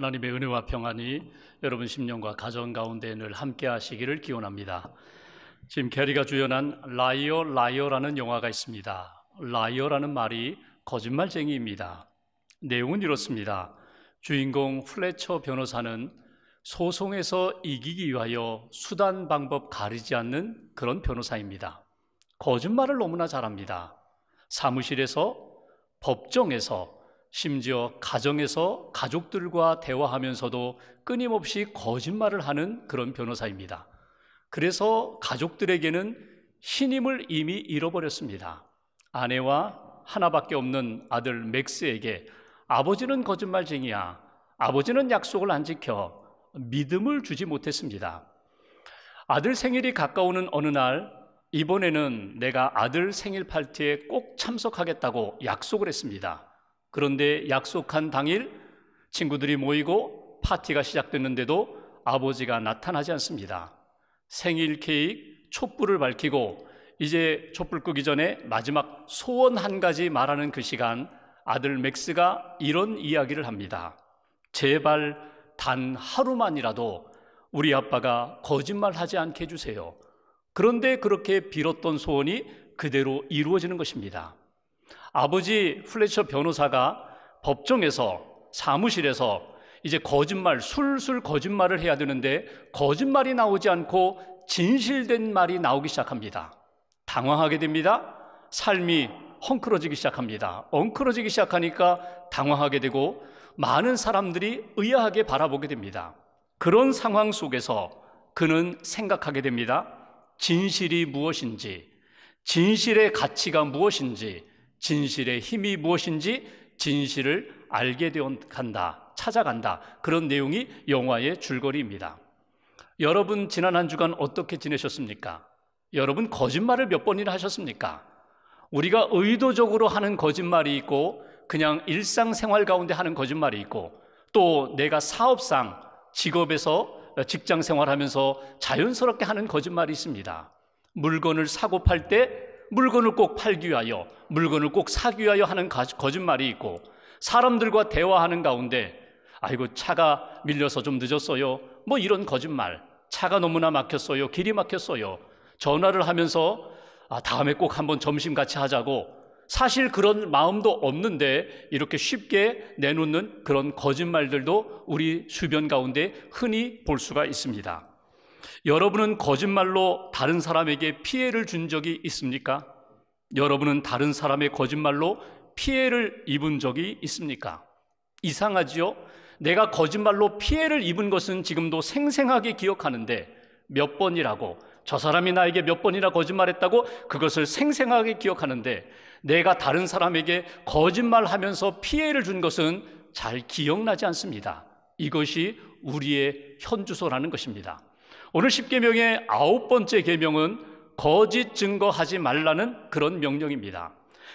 하나님의 은혜와 평안이 여러분 심령과 가정 가운데 늘 함께 하시기를 기원합니다. 지금 캐리가 주연한 라이어 라이어라는 영화가 있습니다. 라이어라는 말이 거짓말쟁이입니다. 내용은 이렇습니다. 주인공 플래처 변호사는 소송에서 이기기 위하여 수단 방법 가리지 않는 그런 변호사입니다. 거짓말을 너무나 잘합니다. 사무실에서, 법정에서, 심지어 가정에서 가족들과 대화하면서도 끊임없이 거짓말을 하는 그런 변호사입니다. 그래서 가족들에게는 신임을 이미 잃어버렸습니다. 아내와 하나밖에 없는 아들 맥스에게 아버지는 거짓말쟁이야. 아버지는 약속을 안 지켜. 믿음을 주지 못했습니다. 아들 생일이 가까우는 어느 날, 이번에는 내가 아들 생일 파티에 꼭 참석하겠다고 약속을 했습니다. 그런데 약속한 당일 친구들이 모이고 파티가 시작됐는데도 아버지가 나타나지 않습니다. 생일 케이크 촛불을 밝히고 이제 촛불 끄기 전에 마지막 소원 한 가지 말하는 그 시간 아들 맥스가 이런 이야기를 합니다. 제발 단 하루만이라도 우리 아빠가 거짓말하지 않게 해주세요. 그런데 그렇게 빌었던 소원이 그대로 이루어지는 것입니다. 아버지 플래처 변호사가 법정에서 사무실에서 이제 거짓말, 술술 거짓말을 해야 되는데 거짓말이 나오지 않고 진실된 말이 나오기 시작합니다. 당황하게 됩니다. 삶이 헝클어지기 시작합니다. 엉클어지기 시작하니까 당황하게 되고 많은 사람들이 의아하게 바라보게 됩니다. 그런 상황 속에서 그는 생각하게 됩니다. 진실이 무엇인지, 진실의 가치가 무엇인지, 진실의 힘이 무엇인지 진실을 알게 되간다, 찾아간다. 그런 내용이 영화의 줄거리입니다. 여러분 지난 한 주간 어떻게 지내셨습니까? 여러분 거짓말을 몇 번이나 하셨습니까? 우리가 의도적으로 하는 거짓말이 있고 그냥 일상생활 가운데 하는 거짓말이 있고 또 내가 사업상 직업에서 어, 직장 생활하면서 자연스럽게 하는 거짓말이 있습니다. 물건을 사고 팔때 물건을 꼭 팔기 위하여, 물건을 꼭 사기 위하여 하는 거짓말이 있고, 사람들과 대화하는 가운데, 아이고, 차가 밀려서 좀 늦었어요. 뭐 이런 거짓말. 차가 너무나 막혔어요. 길이 막혔어요. 전화를 하면서, 아, 다음에 꼭 한번 점심 같이 하자고. 사실 그런 마음도 없는데 이렇게 쉽게 내놓는 그런 거짓말들도 우리 주변 가운데 흔히 볼 수가 있습니다. 여러분은 거짓말로 다른 사람에게 피해를 준 적이 있습니까? 여러분은 다른 사람의 거짓말로 피해를 입은 적이 있습니까? 이상하지요? 내가 거짓말로 피해를 입은 것은 지금도 생생하게 기억하는데 몇 번이라고 저 사람이 나에게 몇 번이나 거짓말했다고 그것을 생생하게 기억하는데 내가 다른 사람에게 거짓말하면서 피해를 준 것은 잘 기억나지 않습니다. 이것이 우리의 현주소라는 것입니다. 오늘 1 0계명의 아홉 번째 계명은 거짓 증거하지 말라는 그런 명령입니다.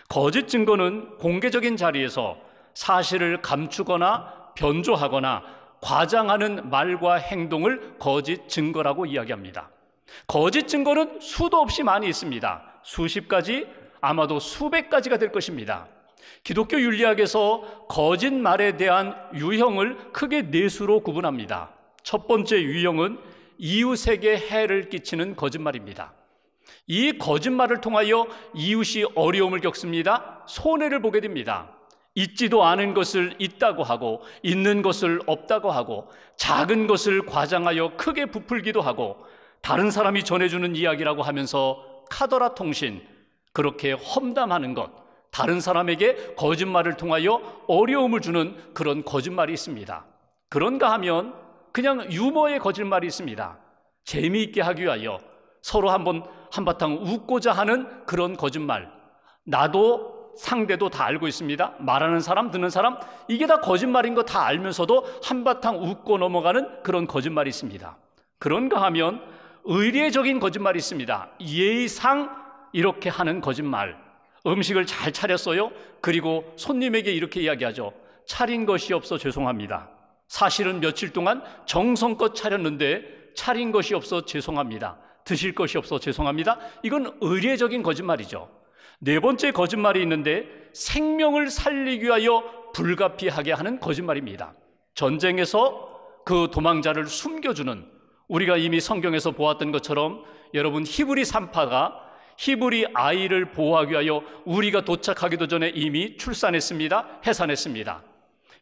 거짓 증거는 공개적인 자리에서 사실을 감추거나 변조하거나 과장하는 말과 행동을 거짓 증거라고 이야기합니다. 거짓 증거는 수도 없이 많이 있습니다. 수십 가지, 아마도 수백 가지가 될 것입니다. 기독교 윤리학에서 거짓말에 대한 유형을 크게 네 수로 구분합니다. 첫 번째 유형은 이웃에게 해를 끼치는 거짓말입니다. 이 거짓말을 통하여 이웃이 어려움을 겪습니다. 손해를 보게 됩니다. 있지도 않은 것을 있다고 하고, 있는 것을 없다고 하고, 작은 것을 과장하여 크게 부풀기도 하고, 다른 사람이 전해주는 이야기라고 하면서 카더라 통신, 그렇게 험담하는 것, 다른 사람에게 거짓말을 통하여 어려움을 주는 그런 거짓말이 있습니다. 그런가 하면 그냥 유머의 거짓말이 있습니다. 재미있게 하기 위하여 서로 한번 한바탕 웃고자 하는 그런 거짓말. 나도 상대도 다 알고 있습니다. 말하는 사람, 듣는 사람, 이게 다 거짓말인 거 다 알면서도 한바탕 웃고 넘어가는 그런 거짓말이 있습니다. 그런가 하면 의례적인 거짓말이 있습니다. 예의상 이렇게 하는 거짓말. 음식을 잘 차렸어요. 그리고 손님에게 이렇게 이야기하죠. 차린 것이 없어 죄송합니다. 사실은 며칠 동안 정성껏 차렸는데 차린 것이 없어 죄송합니다. 드실 것이 없어 죄송합니다. 이건 의례적인 거짓말이죠. 네 번째 거짓말이 있는데 생명을 살리기 위하여 불가피하게 하는 거짓말입니다. 전쟁에서 그 도망자를 숨겨주는 우리가 이미 성경에서 보았던 것처럼 여러분 히브리 산파가 히브리 아이를 보호하기 위하여 우리가 도착하기도 전에 이미 출산했습니다. 해산했습니다.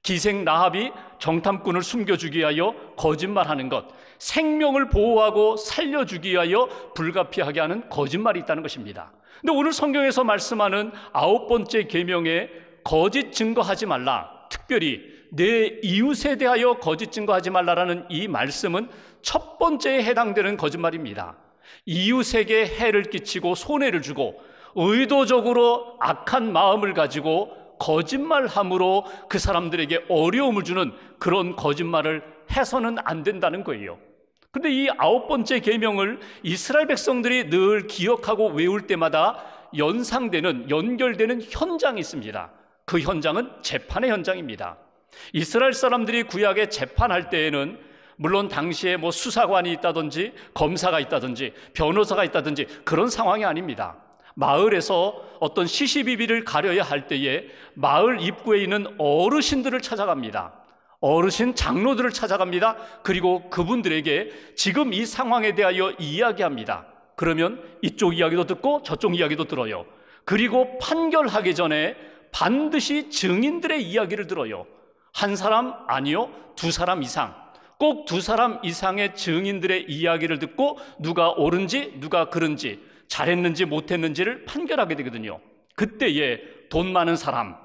기생 나합이 정탐꾼을 숨겨주기 위하여 거짓말하는 것, 생명을 보호하고 살려주기 위하여 불가피하게 하는 거짓말이 있다는 것입니다. 근데 오늘 성경에서 말씀하는 아홉 번째 계명에 거짓 증거하지 말라. 특별히 내 이웃에 대하여 거짓 증거하지 말라라는 이 말씀은 첫 번째에 해당되는 거짓말입니다. 이웃에게 해를 끼치고 손해를 주고 의도적으로 악한 마음을 가지고 거짓말함으로 그 사람들에게 어려움을 주는 그런 거짓말을 해서는 안 된다는 거예요. 근데 이 아홉 번째 계명을 이스라엘 백성들이 늘 기억하고 외울 때마다 연상되는 연결되는 현장이 있습니다. 그 현장은 재판의 현장입니다. 이스라엘 사람들이 구약에 재판할 때에는 물론 당시에 뭐 수사관이 있다든지 검사가 있다든지 변호사가 있다든지 그런 상황이 아닙니다. 마을에서 어떤 시시비비를 가려야 할 때에 마을 입구에 있는 어르신들을 찾아갑니다. 어르신 장로들을 찾아갑니다. 그리고 그분들에게 지금 이 상황에 대하여 이야기합니다. 그러면 이쪽 이야기도 듣고 저쪽 이야기도 들어요. 그리고 판결하기 전에 반드시 증인들의 이야기를 들어요. 한 사람 아니요, 두 사람 이상. 꼭 두 사람 이상의 증인들의 이야기를 듣고 누가 옳은지 누가 그른지 잘했는지 못했는지를 판결하게 되거든요. 그때에 돈 많은 사람,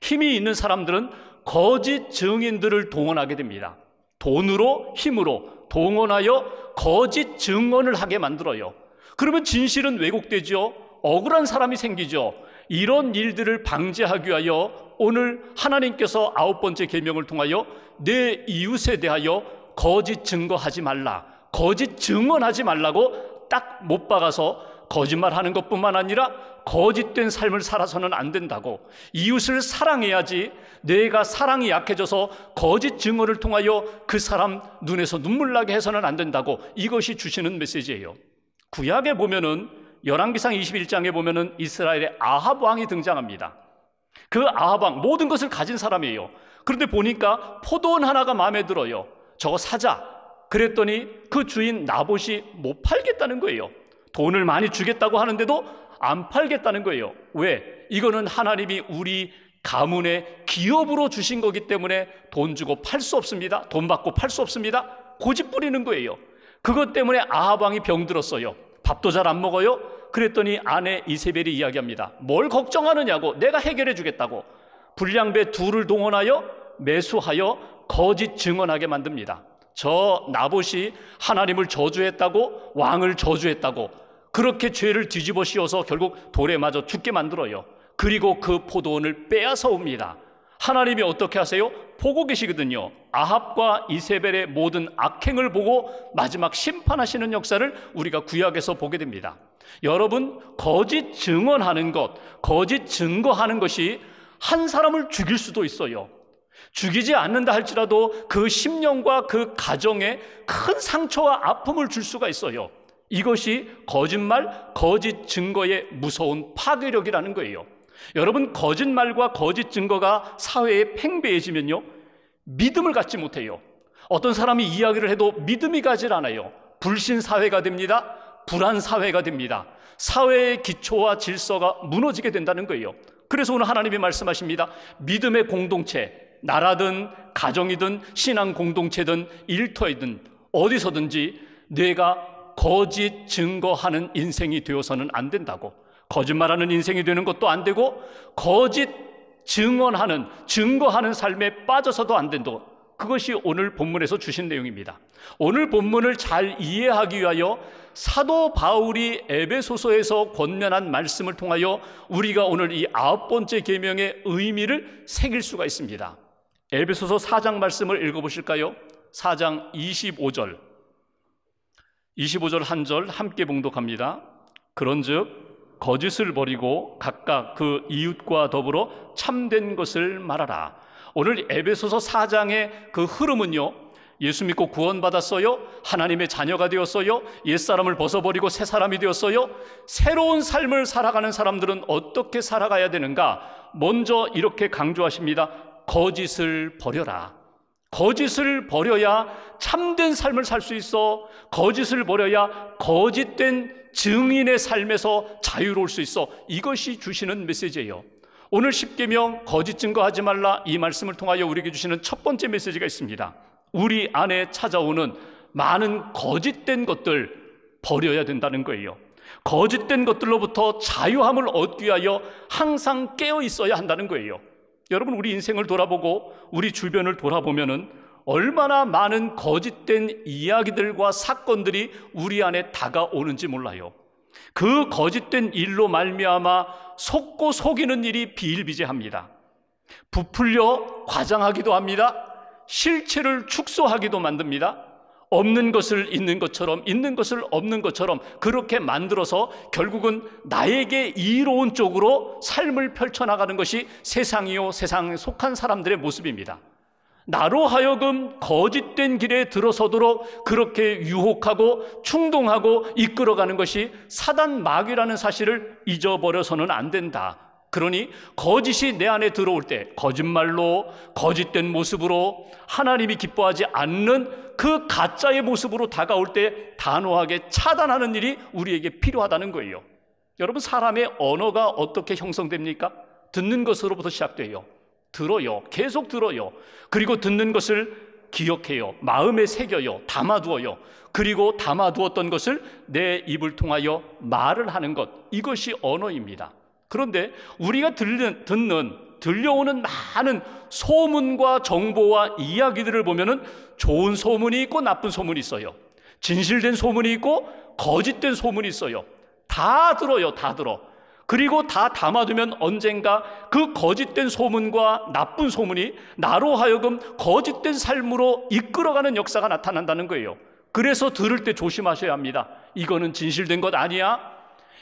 힘이 있는 사람들은 거짓 증인들을 동원하게 됩니다. 돈으로, 힘으로 동원하여 거짓 증언을 하게 만들어요. 그러면 진실은 왜곡되죠. 억울한 사람이 생기죠. 이런 일들을 방지하기 위하여 오늘 하나님께서 아홉 번째 계명을 통하여 내 이웃에 대하여 거짓 증거하지 말라. 거짓 증언하지 말라고 딱 못 박아서 거짓말하는 것뿐만 아니라 거짓된 삶을 살아서는 안 된다고 이웃을 사랑해야지 내가 사랑이 약해져서 거짓 증언을 통하여 그 사람 눈에서 눈물 나게 해서는 안 된다고 이것이 주시는 메시지예요. 구약에 보면은 열왕기상 21장에 보면은 이스라엘의 아합 왕이 등장합니다. 그 아합 왕 모든 것을 가진 사람이에요. 그런데 보니까 포도원 하나가 마음에 들어요. 저거 사자. 그랬더니 그 주인 나봇이 못 팔겠다는 거예요. 돈을 많이 주겠다고 하는데도 안 팔겠다는 거예요. 왜? 이거는 하나님이 우리 가문의 기업으로 주신 거기 때문에 돈 주고 팔 수 없습니다. 돈 받고 팔 수 없습니다. 고집 부리는 거예요. 그것 때문에 아하방이 병들었어요. 밥도 잘 안 먹어요. 그랬더니 아내 이세벨이 이야기합니다. 뭘 걱정하느냐고 내가 해결해 주겠다고 불량배 둘을 동원하여 매수하여 거짓 증언하게 만듭니다. 저 나봇이 하나님을 저주했다고 왕을 저주했다고 그렇게 죄를 뒤집어 씌워서 결국 돌에 맞아 죽게 만들어요. 그리고 그 포도원을 빼앗아 옵니다. 하나님이 어떻게 하세요? 보고 계시거든요. 아합과 이세벨의 모든 악행을 보고 마지막 심판하시는 역사를 우리가 구약에서 보게 됩니다. 여러분, 거짓 증언하는 것, 거짓 증거하는 것이 한 사람을 죽일 수도 있어요. 죽이지 않는다 할지라도 그 심령과 그 가정에 큰 상처와 아픔을 줄 수가 있어요. 이것이 거짓말, 거짓 증거의 무서운 파괴력이라는 거예요. 여러분, 거짓말과 거짓 증거가 사회에 팽배해지면요. 믿음을 갖지 못해요. 어떤 사람이 이야기를 해도 믿음이 가질 않아요. 불신 사회가 됩니다. 불안 사회가 됩니다. 사회의 기초와 질서가 무너지게 된다는 거예요. 그래서 오늘 하나님이 말씀하십니다. 믿음의 공동체, 나라든 가정이든 신앙 공동체든 일터이든 어디서든지 내가 거짓 증거하는 인생이 되어서는 안 된다고. 거짓말하는 인생이 되는 것도 안 되고 거짓 증언하는 증거하는 삶에 빠져서도 안 된다고. 그것이 오늘 본문에서 주신 내용입니다. 오늘 본문을 잘 이해하기 위하여 사도 바울이 에베소서에서 권면한 말씀을 통하여 우리가 오늘 이 아홉 번째 계명의 의미를 새길 수가 있습니다. 에베소서 4장 말씀을 읽어보실까요? 4장 25절. 25절 한 절 함께 봉독합니다. 그런즉 거짓을 버리고 각각 그 이웃과 더불어 참된 것을 말하라. 오늘 에베소서 4장의 그 흐름은요. 예수 믿고 구원받았어요. 하나님의 자녀가 되었어요. 옛사람을 벗어버리고 새 사람이 되었어요. 새로운 삶을 살아가는 사람들은 어떻게 살아가야 되는가? 먼저 이렇게 강조하십니다. 거짓을 버려라. 거짓을 버려야 참된 삶을 살 수 있어. 거짓을 버려야 거짓된 증인의 삶에서 자유로울 수 있어. 이것이 주시는 메시지예요. 오늘 10개명 거짓 증거하지 말라 이 말씀을 통하여 우리에게 주시는 첫 번째 메시지가 있습니다. 우리 안에 찾아오는 많은 거짓된 것들 버려야 된다는 거예요. 거짓된 것들로부터 자유함을 얻기 위하여 항상 깨어 있어야 한다는 거예요. 여러분 우리 인생을 돌아보고 우리 주변을 돌아보면은 얼마나 많은 거짓된 이야기들과 사건들이 우리 안에 다가오는지 몰라요. 그 거짓된 일로 말미암아 속고 속이는 일이 비일비재합니다. 부풀려 과장하기도 합니다. 실체를 축소하기도 만듭니다. 없는 것을 있는 것처럼, 있는 것을 없는 것처럼 그렇게 만들어서 결국은 나에게 이로운 쪽으로 삶을 펼쳐나가는 것이 세상이요, 세상에 속한 사람들의 모습입니다. 나로 하여금 거짓된 길에 들어서도록 그렇게 유혹하고 충동하고 이끌어가는 것이 사단 마귀라는 사실을 잊어버려서는 안 된다. 그러니 거짓이 내 안에 들어올 때 거짓말로 거짓된 모습으로 하나님이 기뻐하지 않는 그 가짜의 모습으로 다가올 때 단호하게 차단하는 일이 우리에게 필요하다는 거예요. 여러분 사람의 언어가 어떻게 형성됩니까? 듣는 것으로부터 시작돼요. 들어요. 계속 들어요. 그리고 듣는 것을 기억해요. 마음에 새겨요. 담아두어요. 그리고 담아두었던 것을 내 입을 통하여 말을 하는 것. 이것이 언어입니다. 그런데 우리가 들는, 듣는, 들려오는 많은 소문과 정보와 이야기들을 보면은 좋은 소문이 있고 나쁜 소문이 있어요. 진실된 소문이 있고 거짓된 소문이 있어요. 다 들어요, 다 들어. 그리고 다 담아두면 언젠가 그 거짓된 소문과 나쁜 소문이 나로 하여금 거짓된 삶으로 이끌어가는 역사가 나타난다는 거예요. 그래서 들을 때 조심하셔야 합니다. 이거는 진실된 것 아니야?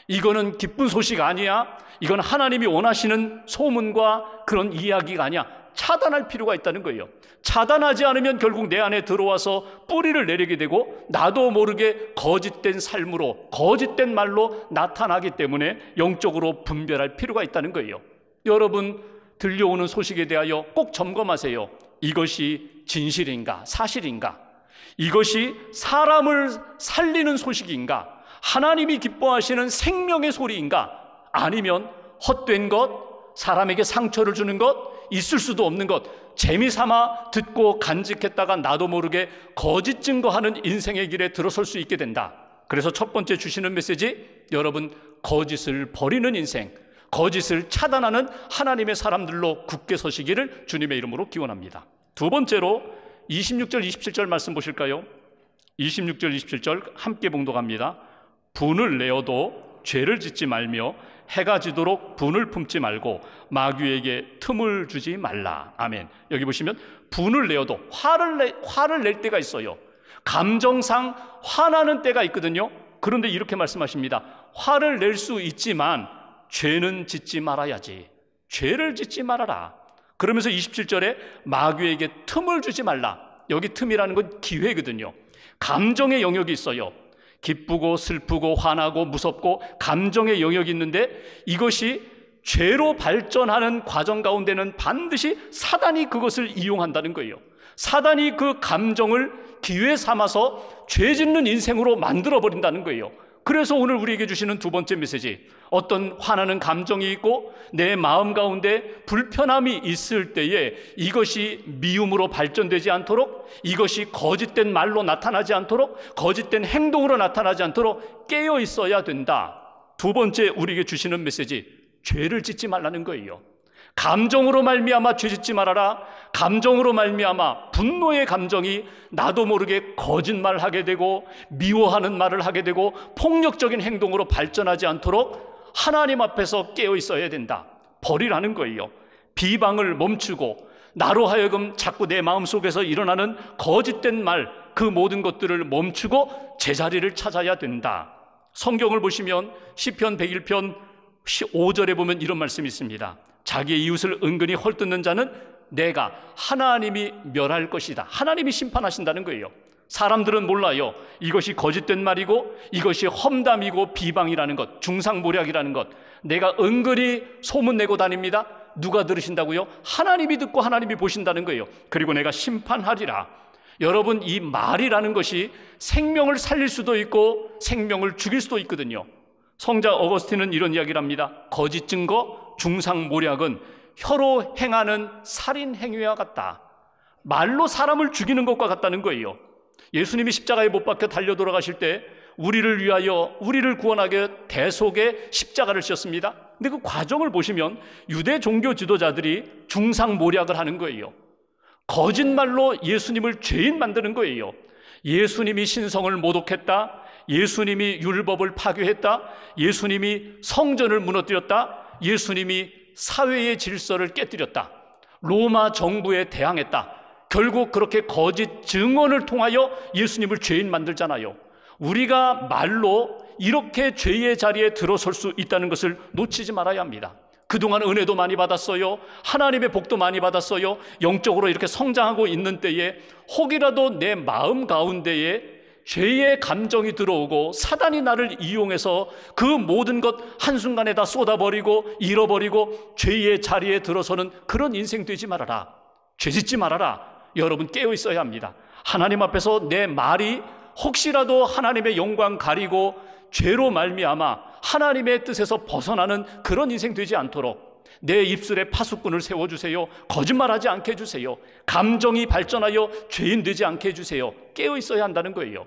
이거는 기쁜 소식 아니야. 이건 하나님이 원하시는 소문과 그런 이야기가 아니야. 차단할 필요가 있다는 거예요. 차단하지 않으면 결국 내 안에 들어와서 뿌리를 내리게 되고 나도 모르게 거짓된 삶으로, 거짓된 말로 나타나기 때문에 영적으로 분별할 필요가 있다는 거예요. 여러분, 들려오는 소식에 대하여 꼭 점검하세요. 이것이 진실인가, 사실인가? 이것이 사람을 살리는 소식인가? 하나님이 기뻐하시는 생명의 소리인가? 아니면 헛된 것, 사람에게 상처를 주는 것, 있을 수도 없는 것, 재미삼아 듣고 간직했다가 나도 모르게 거짓 증거하는 인생의 길에 들어설 수 있게 된다. 그래서 첫 번째 주시는 메시지, 여러분, 거짓을 버리는 인생, 거짓을 차단하는 하나님의 사람들로 굳게 서시기를 주님의 이름으로 기원합니다. 두 번째로 26절, 27절 말씀 보실까요? 26절, 27절 함께 봉독합니다. 분을 내어도 죄를 짓지 말며 해가 지도록 분을 품지 말고 마귀에게 틈을 주지 말라. 아멘. 여기 보시면 분을 내어도 화를 내, 화를 낼 때가 있어요. 감정상 화나는 때가 있거든요. 그런데 이렇게 말씀하십니다. 화를 낼 수 있지만 죄는 짓지 말아야지. 죄를 짓지 말아라. 그러면서 27절에 마귀에게 틈을 주지 말라. 여기 틈이라는 건 기회거든요. 감정의 영역이 있어요. 기쁘고 슬프고 화나고 무섭고 감정의 영역이 있는데 이것이 죄로 발전하는 과정 가운데는 반드시 사단이 그것을 이용한다는 거예요. 사단이 그 감정을 기회 삼아서 죄 짓는 인생으로 만들어 버린다는 거예요. 그래서 오늘 우리에게 주시는 두 번째 메시지, 어떤 화나는 감정이 있고 내 마음 가운데 불편함이 있을 때에 이것이 미움으로 발전되지 않도록 이것이 거짓된 말로 나타나지 않도록 거짓된 행동으로 나타나지 않도록 깨어 있어야 된다. 두 번째 우리에게 주시는 메시지, 죄를 짓지 말라는 거예요. 감정으로 말미암아 죄짓지 말아라. 감정으로 말미암아 분노의 감정이 나도 모르게 거짓말하게 되고 미워하는 말을 하게 되고 폭력적인 행동으로 발전하지 않도록 하나님 앞에서 깨어 있어야 된다. 버리라는 거예요. 비방을 멈추고 나로 하여금 자꾸 내 마음속에서 일어나는 거짓된 말, 그 모든 것들을 멈추고 제자리를 찾아야 된다. 성경을 보시면 시편 101편 5절에 보면 이런 말씀이 있습니다. 자기의 이웃을 은근히 헐뜯는 자는 내가 하나님이 멸할 것이다. 하나님이 심판하신다는 거예요. 사람들은 몰라요. 이것이 거짓된 말이고 이것이 험담이고 비방이라는 것, 중상모략이라는 것. 내가 은근히 소문내고 다닙니다. 누가 들으신다고요? 하나님이 듣고 하나님이 보신다는 거예요. 그리고 내가 심판하리라. 여러분, 이 말이라는 것이 생명을 살릴 수도 있고 생명을 죽일 수도 있거든요. 성자 어거스틴은 이런 이야기를 합니다. 거짓 증거, 중상모략은 혀로 행하는 살인 행위와 같다. 말로 사람을 죽이는 것과 같다는 거예요. 예수님이 십자가에 못 박혀 달려 돌아가실 때 우리를 위하여 우리를 구원하게 대속의 십자가를 씌었습니다. 근데 그 과정을 보시면 유대 종교 지도자들이 중상 모략을 하는 거예요. 거짓말로 예수님을 죄인 만드는 거예요. 예수님이 신성을 모독했다. 예수님이 율법을 파괴했다. 예수님이 성전을 무너뜨렸다. 예수님이 사회의 질서를 깨뜨렸다. 로마 정부에 대항했다. 결국 그렇게 거짓 증언을 통하여 예수님을 죄인 만들잖아요. 우리가 말로 이렇게 죄의 자리에 들어설 수 있다는 것을 놓치지 말아야 합니다. 그동안 은혜도 많이 받았어요. 하나님의 복도 많이 받았어요. 영적으로 이렇게 성장하고 있는 때에 혹이라도 내 마음 가운데에 죄의 감정이 들어오고 사단이 나를 이용해서 그 모든 것 한순간에 다 쏟아버리고 잃어버리고 죄의 자리에 들어서는 그런 인생 되지 말아라. 죄 짓지 말아라. 여러분 깨어 있어야 합니다. 하나님 앞에서 내 말이 혹시라도 하나님의 영광 가리고 죄로 말미암아 하나님의 뜻에서 벗어나는 그런 인생 되지 않도록 내 입술에 파수꾼을 세워주세요. 거짓말하지 않게 해주세요. 감정이 발전하여 죄인 되지 않게 해주세요. 깨어 있어야 한다는 거예요.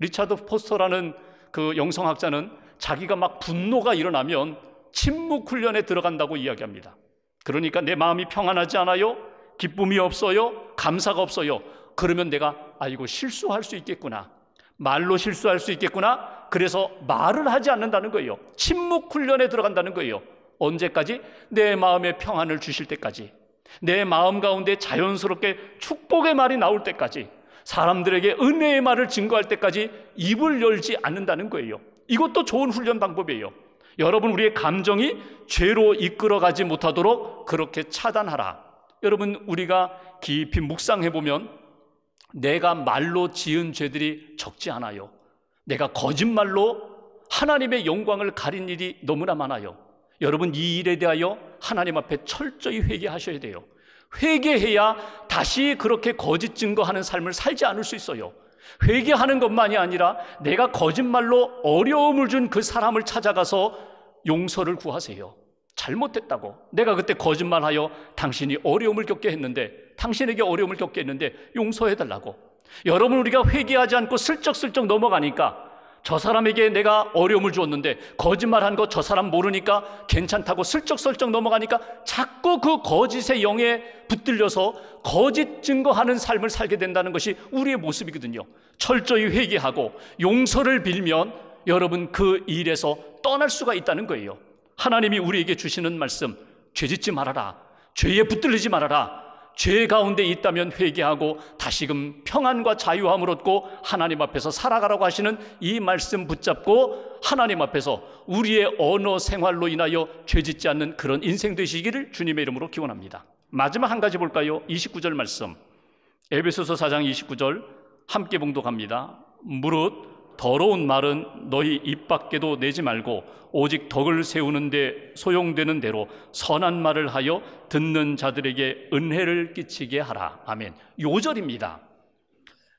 리차드 포스터라는 그 영성학자는 자기가 막 분노가 일어나면 침묵 훈련에 들어간다고 이야기합니다. 그러니까 내 마음이 평안하지 않아요? 기쁨이 없어요? 감사가 없어요? 그러면 내가 아이고 실수할 수 있겠구나. 말로 실수할 수 있겠구나. 그래서 말을 하지 않는다는 거예요. 침묵 훈련에 들어간다는 거예요. 언제까지? 내 마음의 평안을 주실 때까지. 내 마음 가운데 자연스럽게 축복의 말이 나올 때까지. 사람들에게 은혜의 말을 증거할 때까지 입을 열지 않는다는 거예요. 이것도 좋은 훈련 방법이에요. 여러분, 우리의 감정이 죄로 이끌어가지 못하도록 그렇게 차단하라. 여러분, 우리가 깊이 묵상해보면 내가 말로 지은 죄들이 적지 않아요. 내가 거짓말로 하나님의 영광을 가린 일이 너무나 많아요. 여러분, 이 일에 대하여 하나님 앞에 철저히 회개하셔야 돼요. 회개해야 다시 그렇게 거짓 증거하는 삶을 살지 않을 수 있어요. 회개하는 것만이 아니라 내가 거짓말로 어려움을 준 그 사람을 찾아가서 용서를 구하세요. 잘못했다고. 내가 그때 거짓말하여 당신이 어려움을 겪게 했는데, 당신에게 어려움을 겪게 했는데 용서해달라고. 여러분, 우리가 회개하지 않고 슬쩍슬쩍 넘어가니까 저 사람에게 내가 어려움을 주었는데 거짓말한 거 저 사람 모르니까 괜찮다고 슬쩍슬쩍 넘어가니까 자꾸 그 거짓의 영에 붙들려서 거짓 증거하는 삶을 살게 된다는 것이 우리의 모습이거든요. 철저히 회개하고 용서를 빌면 여러분 그 일에서 떠날 수가 있다는 거예요. 하나님이 우리에게 주시는 말씀, 죄 짓지 말아라. 죄에 붙들리지 말아라. 죄 가운데 있다면 회개하고 다시금 평안과 자유함을 얻고 하나님 앞에서 살아가라고 하시는 이 말씀 붙잡고 하나님 앞에서 우리의 언어 생활로 인하여 죄 짓지 않는 그런 인생 되시기를 주님의 이름으로 기원합니다. 마지막 한 가지 볼까요? 29절 말씀. 에베소서 4장 29절 함께 봉독합니다. 무릇 더러운 말은 너희 입 밖에도 내지 말고 오직 덕을 세우는데 소용되는 대로 선한 말을 하여 듣는 자들에게 은혜를 끼치게 하라. 아멘. 요절입니다.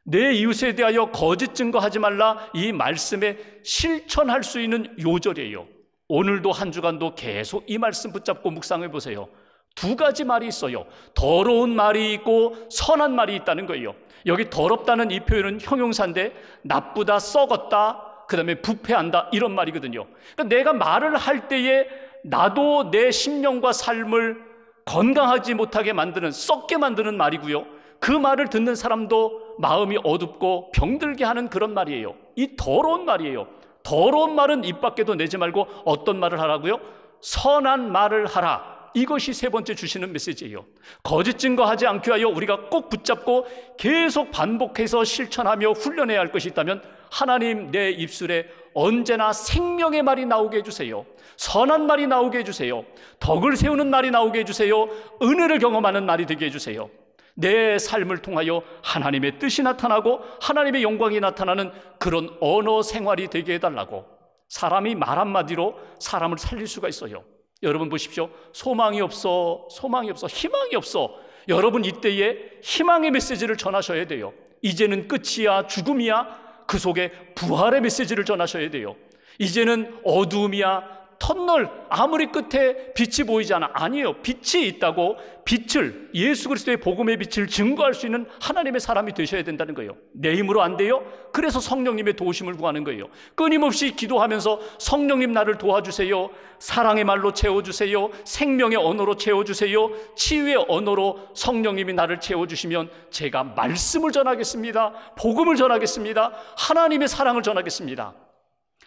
내 이웃에 대하여 거짓 증거하지 말라 이 말씀에 실천할 수 있는 요절이에요. 오늘도 한 주간도 계속 이 말씀 붙잡고 묵상해 보세요. 두 가지 말이 있어요. 더러운 말이 있고 선한 말이 있다는 거예요. 여기 더럽다는 이 표현은 형용사인데 나쁘다, 썩었다, 그 다음에 부패한다 이런 말이거든요. 그러니까 내가 말을 할 때에 나도 내 심령과 삶을 건강하지 못하게 만드는, 썩게 만드는 말이고요. 그 말을 듣는 사람도 마음이 어둡고 병들게 하는 그런 말이에요. 이 더러운 말이에요. 더러운 말은 입 밖에도 내지 말고 어떤 말을 하라고요? 선한 말을 하라. 이것이 세 번째 주시는 메시지예요. 거짓 증거하지 않게 하여 우리가 꼭 붙잡고 계속 반복해서 실천하며 훈련해야 할 것이 있다면 하나님 내 입술에 언제나 생명의 말이 나오게 해주세요. 선한 말이 나오게 해주세요. 덕을 세우는 말이 나오게 해주세요. 은혜를 경험하는 말이 되게 해주세요. 내 삶을 통하여 하나님의 뜻이 나타나고 하나님의 영광이 나타나는 그런 언어 생활이 되게 해달라고 사람이 말 한마디로 사람을 살릴 수가 있어요. 여러분 보십시오. 소망이 없어, 소망이 없어, 희망이 없어. 여러분 이때에 희망의 메시지를 전하셔야 돼요. 이제는 끝이야, 죽음이야. 그 속에 부활의 메시지를 전하셔야 돼요. 이제는 어두움이야, 터널 아무리 끝에 빛이 보이지 않아 아니에요. 빛이 있다고 빛을 예수 그리스도의 복음의 빛을 증거할 수 있는 하나님의 사람이 되셔야 된다는 거예요. 내 힘으로 안 돼요. 그래서 성령님의 도우심을 구하는 거예요. 끊임없이 기도하면서 성령님 나를 도와주세요. 사랑의 말로 채워주세요. 생명의 언어로 채워주세요. 치유의 언어로 성령님이 나를 채워주시면 제가 말씀을 전하겠습니다. 복음을 전하겠습니다. 하나님의 사랑을 전하겠습니다.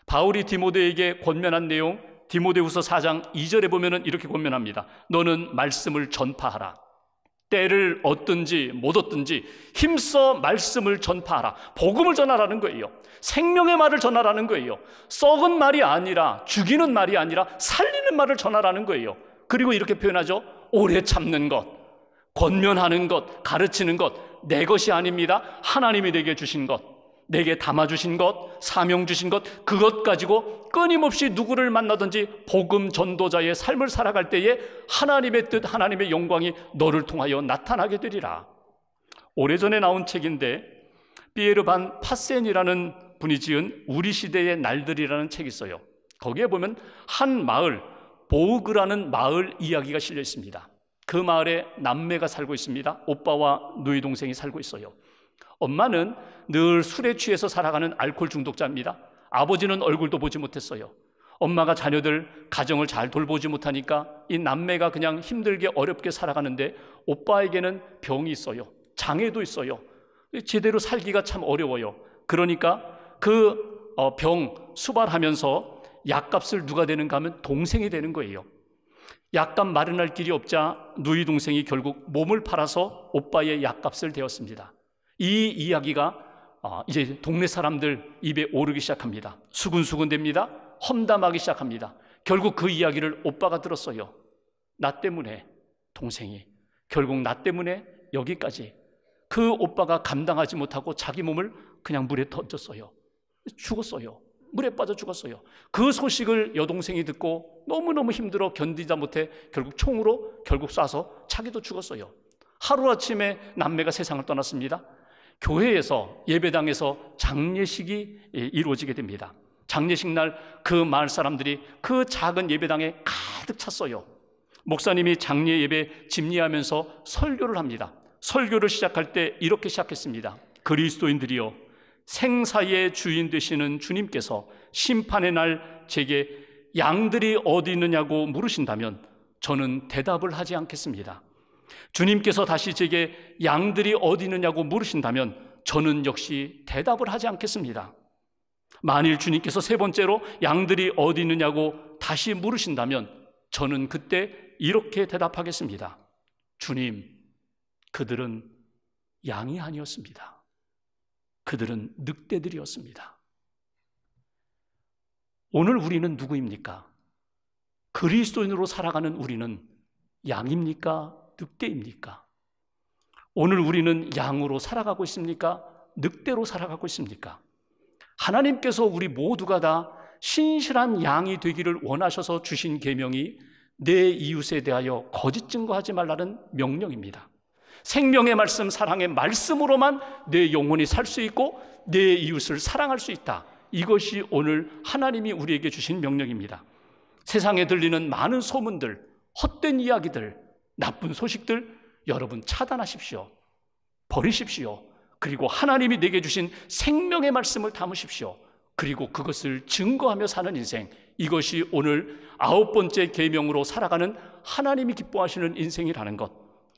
바울이 디모데에게 권면한 내용 디모데후서 4장 2절에 보면은 이렇게 권면합니다. 너는 말씀을 전파하라. 때를 얻든지 못 얻든지 힘써 말씀을 전파하라. 복음을 전하라는 거예요. 생명의 말을 전하라는 거예요. 썩은 말이 아니라 죽이는 말이 아니라 살리는 말을 전하라는 거예요. 그리고 이렇게 표현하죠. 오래 참는 것, 권면하는 것, 가르치는 것, 내 것이 아닙니다. 하나님이 내게 주신 것. 내게 담아주신 것, 사명 주신 것, 그것 가지고 끊임없이 누구를 만나든지 복음 전도자의 삶을 살아갈 때에 하나님의 뜻, 하나님의 영광이 너를 통하여 나타나게 되리라. 오래전에 나온 책인데, 피에르반 파센이라는 분이 지은 우리 시대의 날들이라는 책이 있어요. 거기에 보면 한 마을, 보그라는 마을 이야기가 실려 있습니다. 그 마을에 남매가 살고 있습니다. 오빠와 누이 동생이 살고 있어요. 엄마는 늘 술에 취해서 살아가는 알코올 중독자입니다. 아버지는 얼굴도 보지 못했어요. 엄마가 자녀들 가정을 잘 돌보지 못하니까 이 남매가 그냥 힘들게 어렵게 살아가는데 오빠에게는 병이 있어요. 장애도 있어요. 제대로 살기가 참 어려워요. 그러니까 그병 어, 수발하면서 약값을 누가 되는가 하면 동생이 되는 거예요. 약값 마련할 길이 없자 누이 동생이 결국 몸을 팔아서 오빠의 약값을 대었습니다. 이 이야기가 아, 이제 동네 사람들 입에 오르기 시작합니다. 수근수근 됩니다. 험담하기 시작합니다. 결국 그 이야기를 오빠가 들었어요. 나 때문에 동생이 결국 나 때문에 여기까지 그 오빠가 감당하지 못하고 자기 몸을 그냥 물에 던졌어요. 죽었어요. 물에 빠져 죽었어요. 그 소식을 여동생이 듣고 너무너무 힘들어 견디다 못해 결국 총으로 결국 쏴서 자기도 죽었어요. 하루아침에 남매가 세상을 떠났습니다. 교회에서 예배당에서 장례식이 이루어지게 됩니다. 장례식 날 그 마을 사람들이 그 작은 예배당에 가득 찼어요. 목사님이 장례 예배 집례하면서 설교를 합니다. 설교를 시작할 때 이렇게 시작했습니다. 그리스도인들이여 생사의 주인 되시는 주님께서 심판의 날 제게 양들이 어디 있느냐고 물으신다면 저는 대답을 하지 않겠습니다. 주님께서 다시 제게 양들이 어디 있느냐고 물으신다면 저는 역시 대답을 하지 않겠습니다. 만일 주님께서 세 번째로 양들이 어디 있느냐고 다시 물으신다면 저는 그때 이렇게 대답하겠습니다. 주님, 그들은 양이 아니었습니다. 그들은 늑대들이었습니다. 오늘 우리는 누구입니까? 그리스도인으로 살아가는 우리는 양입니까? 늑대입니까? 오늘 우리는 양으로 살아가고 있습니까? 늑대로 살아가고 있습니까? 하나님께서 우리 모두가 다 신실한 양이 되기를 원하셔서 주신 계명이 내 이웃에 대하여 거짓 증거하지 말라는 명령입니다. 생명의 말씀, 사랑의 말씀으로만 내 영혼이 살 수 있고 내 이웃을 사랑할 수 있다. 이것이 오늘 하나님이 우리에게 주신 명령입니다. 세상에 들리는 많은 소문들, 헛된 이야기들, 나쁜 소식들 여러분 차단하십시오. 버리십시오. 그리고 하나님이 내게 주신 생명의 말씀을 담으십시오. 그리고 그것을 증거하며 사는 인생. 이것이 오늘 아홉 번째 계명으로 살아가는 하나님이 기뻐하시는 인생이라는 것.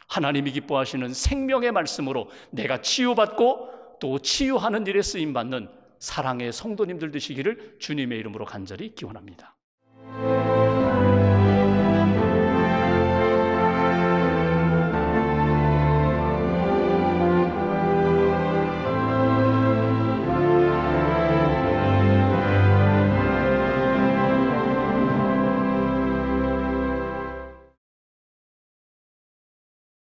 하나님이 기뻐하시는 생명의 말씀으로 내가 치유받고 또 치유하는 일에 쓰임 받는 사랑의 성도님들 되시기를 주님의 이름으로 간절히 기원합니다.